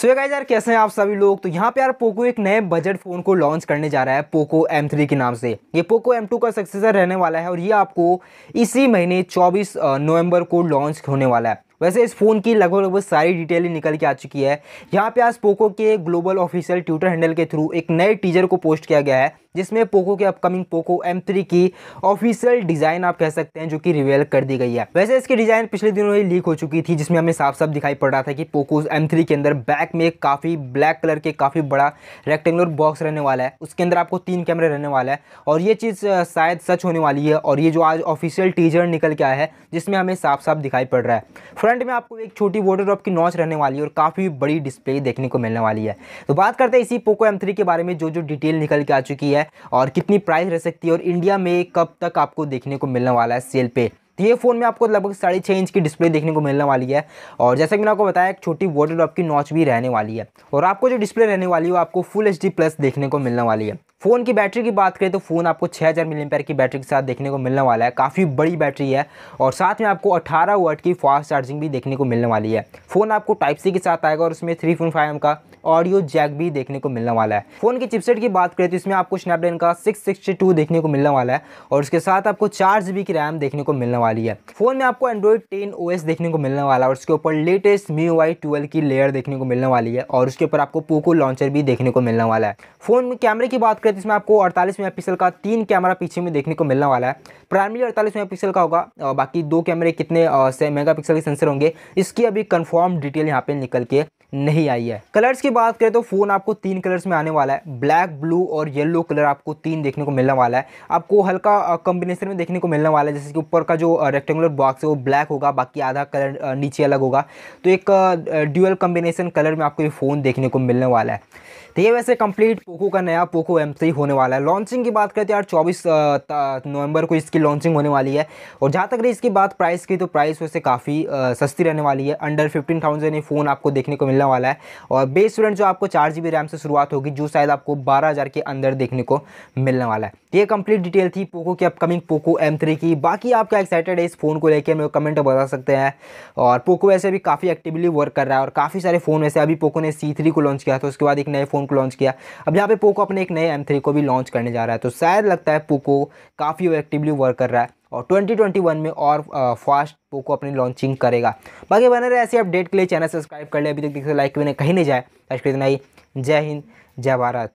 सो ये गाइज यार कैसे हैं आप सभी लोग तो यहाँ पे यार पोको एक नए बजट फ़ोन को लॉन्च करने जा रहा है पोको M3 के नाम से ये पोको M2 का सक्सेसर रहने वाला है और ये आपको इसी महीने 24 नवंबर को लॉन्च होने वाला है वैसे इस फ़ोन की लगभग लगभग सारी डिटेलें निकल के आ चुकी है यहाँ पे आज पोको के ग्लोबल ऑफिशियल ट्विटर हैंडल के थ्रू एक नए टीजर को पोस्ट किया गया है जिसमें पोको के अपकमिंग पोको M3 की ऑफिशियल डिज़ाइन आप कह सकते हैं जो कि रिवेल कर दी गई है वैसे इसकी डिज़ाइन पिछले दिनों ही लीक हो चुकी थी जिसमें हमें साफ साफ दिखाई पड़ रहा था कि पोको M3 के अंदर बैक में काफ़ी ब्लैक कलर के काफ़ी बड़ा रेक्टेंगुलर बॉक्स रहने वाला है उसके अंदर आपको तीन कैमरे रहने वाला है और ये चीज़ शायद सच होने वाली है और ये जो आज ऑफिशियल टीजर निकल के आया है जिसमें हमें साफ साफ दिखाई पड़ रहा है फ्रंट में आपको एक छोटी वोटर ड्रॉप की नॉच रहने वाली है और काफ़ी बड़ी डिस्प्ले देखने को मिलने वाली है तो बात करते हैं इसी पोको एम के बारे में जो जो डिटेल निकल के आ चुकी है और कितनी प्राइस रह सकती है और इंडिया में कब तक आपको देखने को मिलने वाला है सेल पे तो ये फ़ोन में आपको लगभग साढ़े छः इंच की डिस्प्ले देखने को मिलने वाली है और जैसा कि मैंने आपको बताया एक छोटी वाटर ड्रॉप की नॉच भी रहने वाली है और आपको जो डिस्प्ले रहने वाली है वो आपको फुल एच प्लस देखने को मिलने वाली है फ़ोन की बैटरी की बात करें तो फ़ोन आपको 6000 हज़ार की बैटरी के साथ देखने को मिलने वाला है काफ़ी बड़ी बैटरी है और साथ में आपको 18 वाट की फास्ट चार्जिंग भी देखने को मिलने वाली है फ़ोन आपको टाइप सी के साथ आएगा और उसमें थ्री फोन फाइव का ऑडियो जैक भी देखने को मिलने वाला है फ़ोन की चिपसेट की बात करें तो इसमें आपको स्नैपड्रैगन का सिक्स देखने को मिलने वाला है और उसके साथ आपको चार की रैम देखने को मिलने वाली है फ़ोन में आपको एंड्रॉइड टेन ओ देखने को मिलने वाला है और उसके ऊपर लेटेस्ट मी वाई की लेयर देखने को मिलने वाली है और उसके ऊपर आपको पोको लॉन्चर भी देखने को मिलने वाला है फ़ोन में कैमरे की बात उसके बाद इसमें आपको अड़तालीस मेगा का तीन कैमरा पीछे में देखने को मिलने वाला है प्राइमरी अड़तालीस मेगा का होगा बाकी दो कैमरे कितने मेगापिक्सल के सेंसर होंगे इसकी अभी कन्फर्म डिटेल यहाँ पर निकल के नहीं आई है कलर्स की बात करें तो फ़ोन आपको तीन कलर्स में आने वाला है ब्लैक ब्लू और येलो कलर आपको तीन देखने को मिलने वाला है आपको हल्का कॉम्बिनेशन में देखने को मिलने वाला है जैसे कि ऊपर का जो रेक्टेंगुलर बॉक्स है वो ब्लैक होगा बाकी आधा कलर नीचे अलग होगा तो एक ड्यूअल कॉम्बिनेशन कलर में आपको ये फ़ोन देखने को मिलने वाला है तो ये वैसे कंप्लीट पोको का नया पोको एम होने वाला है लॉन्चिंग की बात करें तो यार चौबीस नवंबर को इसकी लॉन्चिंग होने वाली है और जहाँ तक रही इसकी बात प्राइस की तो प्राइस वैसे काफ़ी सस्ती रहने वाली है अंडर फिफ्टीन थाउजेंड ये फ़ोन आपको देखने को मिल मिलने वाला है और बेस वेरियंट जो आपको चार जी रैम से शुरुआत होगी जो शायद आपको बारह के अंदर देखने को मिलने वाला है ये कंप्लीट डिटेल थी पोको की अपकमिंग पोको एम की बाकी आप क्या एक्साइटेड है इस फ़ोन को लेकर मेरे कमेंट बता सकते हैं और पोको वैसे भी काफ़ी एक्टिवली वर्क कर रहा है और काफ़ी सारे फ़ोन वैसे अभी पोको ने सी को लॉन्च किया था उसके बाद एक नए फ़ोन को लॉन्च किया अब यहाँ पे पोको अपने एक नए एम को भी लॉन्च करने जा रहा है तो शायद लगता है पोको काफ़ी एक्टिवली वर्क कर रहा है और 2021 में और फास्ट पोको अपनी लॉन्चिंग करेगा बाकी बने रहे ऐसी अपडेट के लिए चैनल सब्सक्राइब कर ले अभी तक देखिए लाइक तो भी नहीं कहीं नहीं जाए आज के इतना ही जय हिंद जय भारत